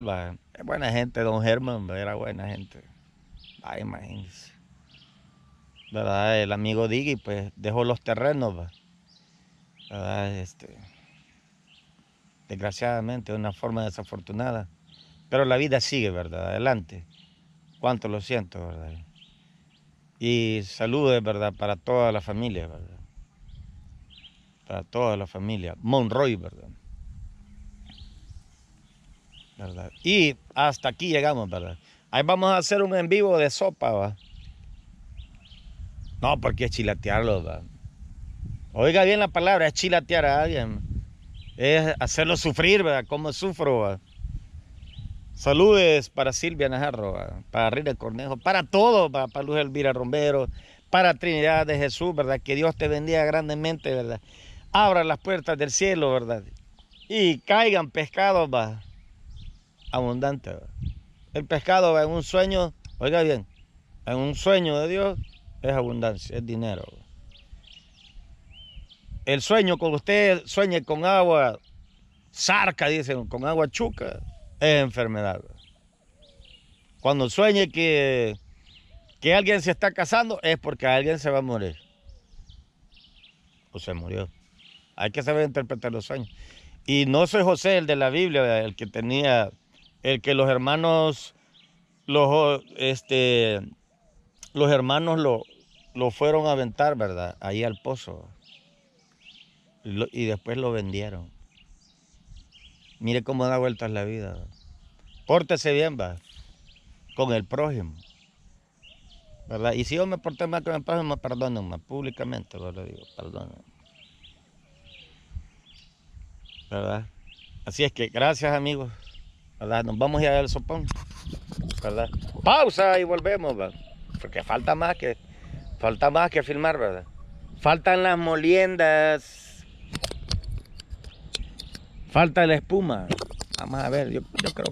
Es buena gente, don Germán, era buena gente. Ay, ¿Verdad? El amigo Diggy, pues, dejó los terrenos, Este, desgraciadamente, de una forma desafortunada. Pero la vida sigue, ¿verdad? Adelante. Cuánto lo siento, ¿verdad? Y saludos, ¿verdad? Para toda la familia, ¿verdad? Para toda la familia. Monroy, ¿verdad? Y hasta aquí llegamos, ¿verdad? Ahí vamos a hacer un en vivo de sopa, ¿va? No, porque es chilatearlo, ¿va? Oiga bien la palabra, es chilatear a alguien. Es hacerlo sufrir, ¿verdad? Como sufro, Saludes para Silvia Najarro, para para Rina Cornejo, para todo para Luz Elvira Romero, para Trinidad de Jesús, ¿verdad? Que Dios te bendiga grandemente, ¿verdad? Abra las puertas del cielo, ¿verdad? Y caigan pescados, ¿va? abundante. El pescado en un sueño, oiga bien, en un sueño de Dios es abundancia, es dinero. El sueño cuando usted sueñe con agua sarca dicen, con agua chuca, es enfermedad. Cuando sueñe que, que alguien se está casando es porque alguien se va a morir. O se murió. Hay que saber interpretar los sueños. Y no soy José, el de la Biblia, el que tenía el que los hermanos, los, este, los hermanos lo, lo fueron a aventar, ¿verdad? Ahí al pozo. y después lo vendieron. Mire cómo da vueltas la vida. Pórtese bien, va, con el prójimo. ¿Verdad? Y si yo me porté mal con el prójimo, perdónenme públicamente, lo Digo, perdónenme. ¿Verdad? Así es que gracias, amigos. Nos vamos a ir al sopón, Pausa y volvemos, Porque falta más que, falta más que filmar, ¿verdad? Faltan las moliendas. Falta la espuma. Vamos a ver, yo, yo creo